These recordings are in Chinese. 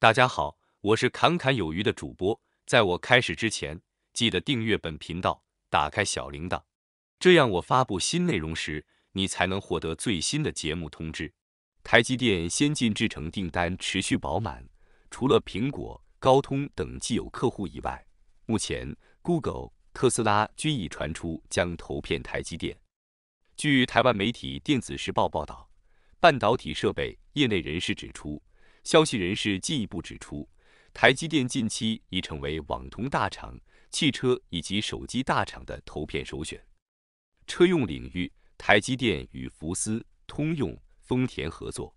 大家好，我是侃侃有余的主播。在我开始之前，记得订阅本频道，打开小铃铛，这样我发布新内容时，你才能获得最新的节目通知。台积电先进制程订单持续饱满，除了苹果、高通等既有客户以外，目前 Google、特斯拉均已传出将投片台积电。据台湾媒体《电子时报》报道，半导体设备业内人士指出。消息人士进一步指出，台积电近期已成为网通大厂、汽车以及手机大厂的投片首选。车用领域，台积电与福斯、通用、丰田合作。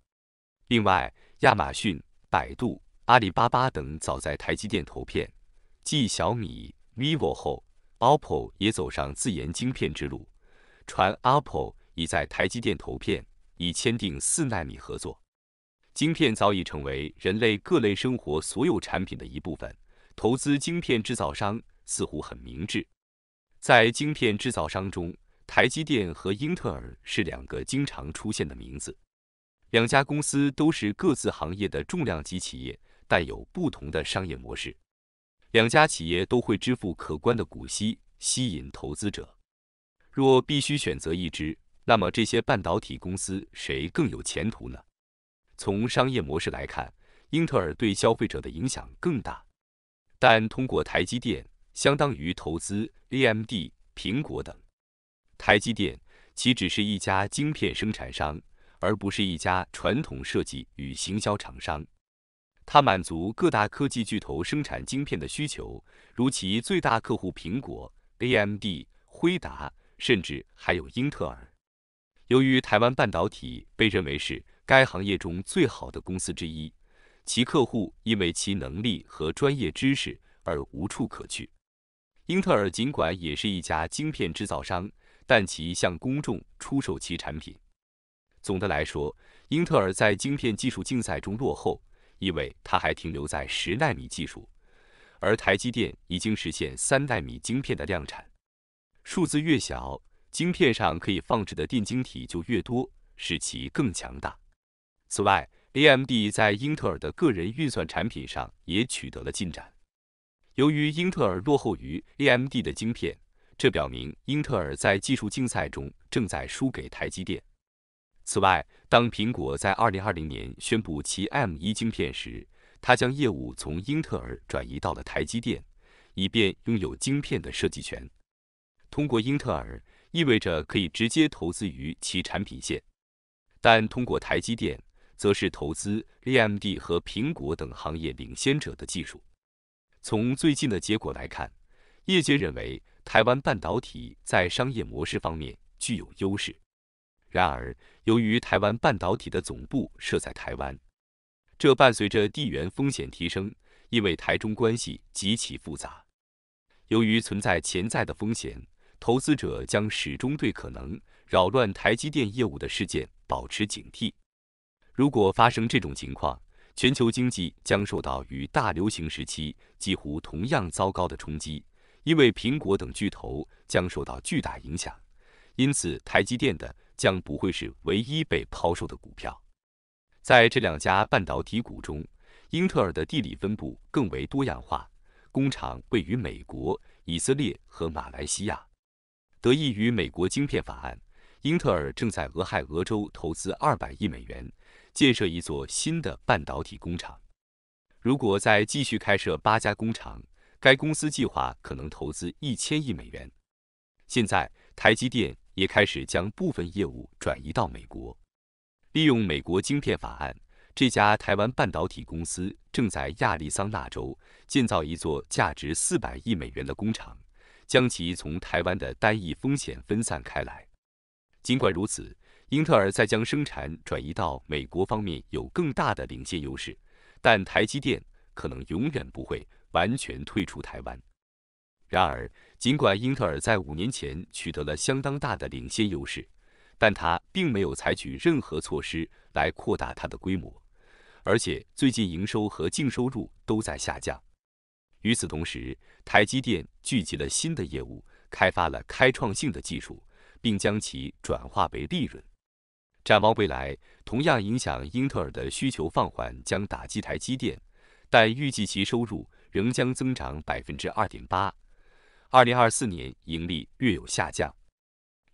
另外，亚马逊、百度、阿里巴巴等早在台积电投片，继小米、vivo 后，oppo 也走上自研晶片之路。传 oppo 已在台积电投片，已签订四纳米合作。晶片早已成为人类各类生活所有产品的一部分，投资晶片制造商似乎很明智。在晶片制造商中，台积电和英特尔是两个经常出现的名字。两家公司都是各自行业的重量级企业，但有不同的商业模式。两家企业都会支付可观的股息，吸引投资者。若必须选择一支，那么这些半导体公司谁更有前途呢？从商业模式来看，英特尔对消费者的影响更大，但通过台积电，相当于投资 AMD、苹果等。台积电其只是一家晶片生产商，而不是一家传统设计与行销厂商。它满足各大科技巨头生产晶片的需求，如其最大客户苹果、AMD、辉达，甚至还有英特尔。由于台湾半导体被认为是该行业中最好的公司之一，其客户因为其能力和专业知识而无处可去。英特尔尽管也是一家晶片制造商，但其向公众出售其产品。总的来说，英特尔在晶片技术竞赛中落后，因为它还停留在十纳米技术，而台积电已经实现三纳米晶片的量产。数字越小，晶片上可以放置的电晶体就越多，使其更强大。此外，AMD 在英特尔的个人运算产品上也取得了进展。由于英特尔落后于 AMD 的晶片，这表明英特尔在技术竞赛中正在输给台积电。此外，当苹果在2020年宣布其 M 一晶片时，它将业务从英特尔转移到了台积电，以便拥有晶片的设计权。通过英特尔意味着可以直接投资于其产品线，但通过台积电。则是投资 AMD 和苹果等行业领先者的技术。从最近的结果来看，业界认为台湾半导体在商业模式方面具有优势。然而，由于台湾半导体的总部设在台湾，这伴随着地缘风险提升，因为台中关系极其复杂。由于存在潜在的风险，投资者将始终对可能扰乱台积电业务的事件保持警惕。如果发生这种情况，全球经济将受到与大流行时期几乎同样糟糕的冲击，因为苹果等巨头将受到巨大影响。因此，台积电的将不会是唯一被抛售的股票。在这两家半导体股中，英特尔的地理分布更为多样化，工厂位于美国、以色列和马来西亚。得益于美国晶片法案，英特尔正在俄亥俄州投资200亿美元。建设一座新的半导体工厂。如果再继续开设八家工厂，该公司计划可能投资一千亿美元。现在，台积电也开始将部分业务转移到美国，利用美国晶片法案，这家台湾半导体公司正在亚利桑那州建造一座价值四百亿美元的工厂，将其从台湾的单一风险分散开来。尽管如此，英特尔在将生产转移到美国方面有更大的领先优势，但台积电可能永远不会完全退出台湾。然而，尽管英特尔在五年前取得了相当大的领先优势，但它并没有采取任何措施来扩大它的规模，而且最近营收和净收入都在下降。与此同时，台积电聚集了新的业务，开发了开创性的技术，并将其转化为利润。展望未来，同样影响英特尔的需求放缓将打击台积电，但预计其收入仍将增长百分之二点八。二零二四年盈利略有下降，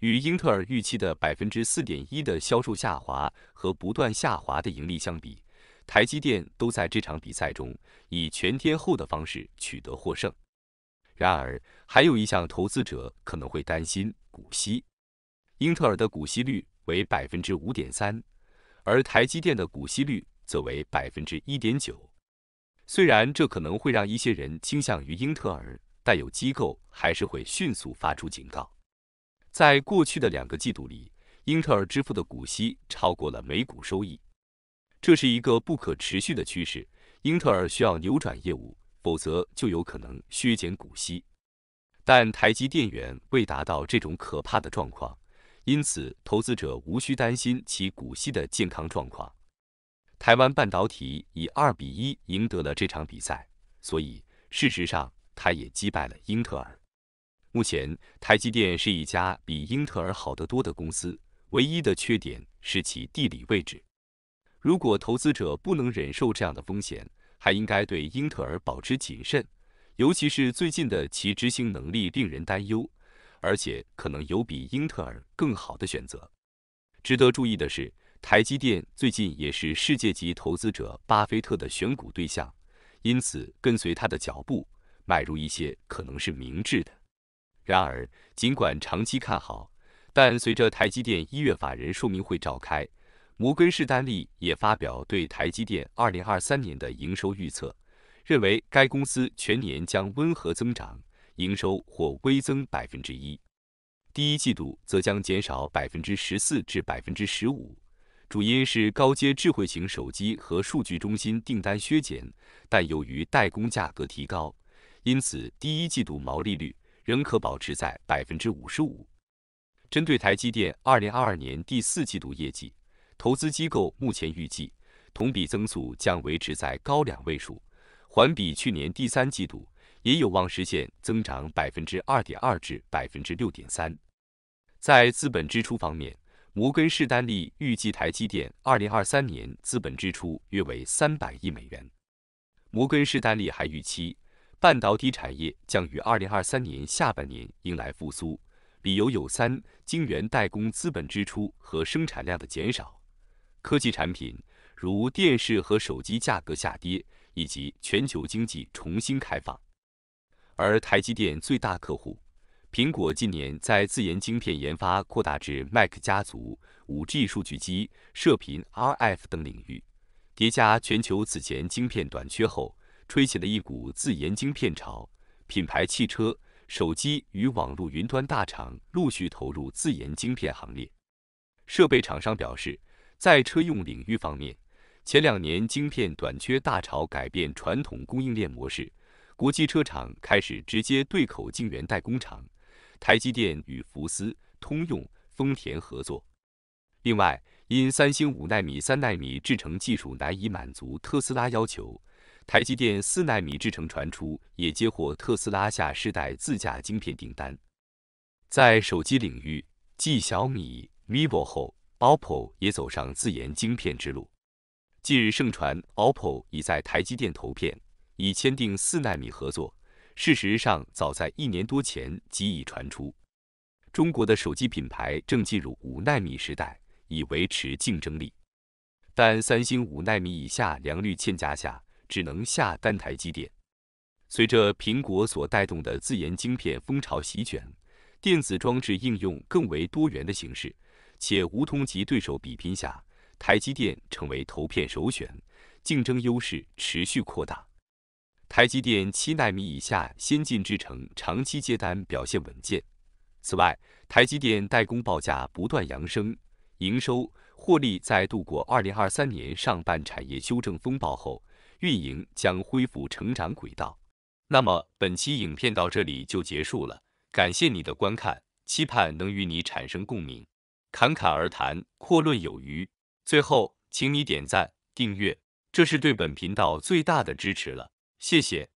与英特尔预期的百分之四点一的销售下滑和不断下滑的盈利相比，台积电都在这场比赛中以全天候的方式取得获胜。然而，还有一项投资者可能会担心股息，英特尔的股息率。为百分之五点三，而台积电的股息率则为百分之一点九。虽然这可能会让一些人倾向于英特尔，但有机构还是会迅速发出警告。在过去的两个季度里，英特尔支付的股息超过了每股收益，这是一个不可持续的趋势。英特尔需要扭转业务，否则就有可能削减股息。但台积电远未达到这种可怕的状况。因此，投资者无需担心其股息的健康状况。台湾半导体以二比一赢得了这场比赛，所以事实上，它也击败了英特尔。目前，台积电是一家比英特尔好得多的公司，唯一的缺点是其地理位置。如果投资者不能忍受这样的风险，还应该对英特尔保持谨慎，尤其是最近的其执行能力令人担忧。而且可能有比英特尔更好的选择。值得注意的是，台积电最近也是世界级投资者巴菲特的选股对象，因此跟随他的脚步买入一些可能是明智的。然而，尽管长期看好，但随着台积电一月法人说明会召开，摩根士丹利也发表对台积电二零二三年的营收预测，认为该公司全年将温和增长。营收或微增百分之一，第一季度则将减少百分之十四至百分之十五，主因是高阶智慧型手机和数据中心订单削减，但由于代工价格提高，因此第一季度毛利率仍可保持在百分之五十五。针对台积电二零二二年第四季度业绩，投资机构目前预计同比增速将维持在高两位数，环比去年第三季度。也有望实现增长百分之二点二至百分之六点三。在资本支出方面，摩根士丹利预计台积电二零二三年资本支出约为三百亿美元。摩根士丹利还预期半导体产业将于二零二三年下半年迎来复苏，理由有三：晶圆代工资本支出和生产量的减少，科技产品如电视和手机价格下跌，以及全球经济重新开放。而台积电最大客户苹果近年在自研晶片研发扩大至 Mac 家族、五 G 数据机、射频 RF 等领域，叠加全球此前晶片短缺后，吹起了一股自研晶片潮。品牌汽车、手机与网络云端大厂陆续投入自研晶片行列。设备厂商表示，在车用领域方面，前两年晶片短缺大潮改变传统供应链模式。国际车厂开始直接对口晶圆代工厂，台积电与福斯、通用、丰田合作。另外，因三星五纳米、三纳米制程技术难以满足特斯拉要求，台积电四纳米制程传出也接获特斯拉下世代自驾晶片订单。在手机领域，继小米、vivo 后，OPPO 也走上自研晶片之路。近日盛传 OPPO 已在台积电投片。已签订四纳米合作。事实上，早在一年多前即已传出，中国的手机品牌正进入五纳米时代，以维持竞争力。但三星五纳米以下良率欠佳下，只能下单台积电。随着苹果所带动的自研晶片风潮席卷，电子装置应用更为多元的形式，且无同级对手比拼下，台积电成为投片首选，竞争优势持续扩大。台积电七纳米以下先进制程长期接单表现稳健。此外，台积电代工报价不断扬升，营收获利在度过2023年上半产业修正风暴后，运营将恢复成长轨道。那么本期影片到这里就结束了，感谢你的观看，期盼能与你产生共鸣。侃侃而谈，阔论有余。最后，请你点赞、订阅，这是对本频道最大的支持了。谢谢。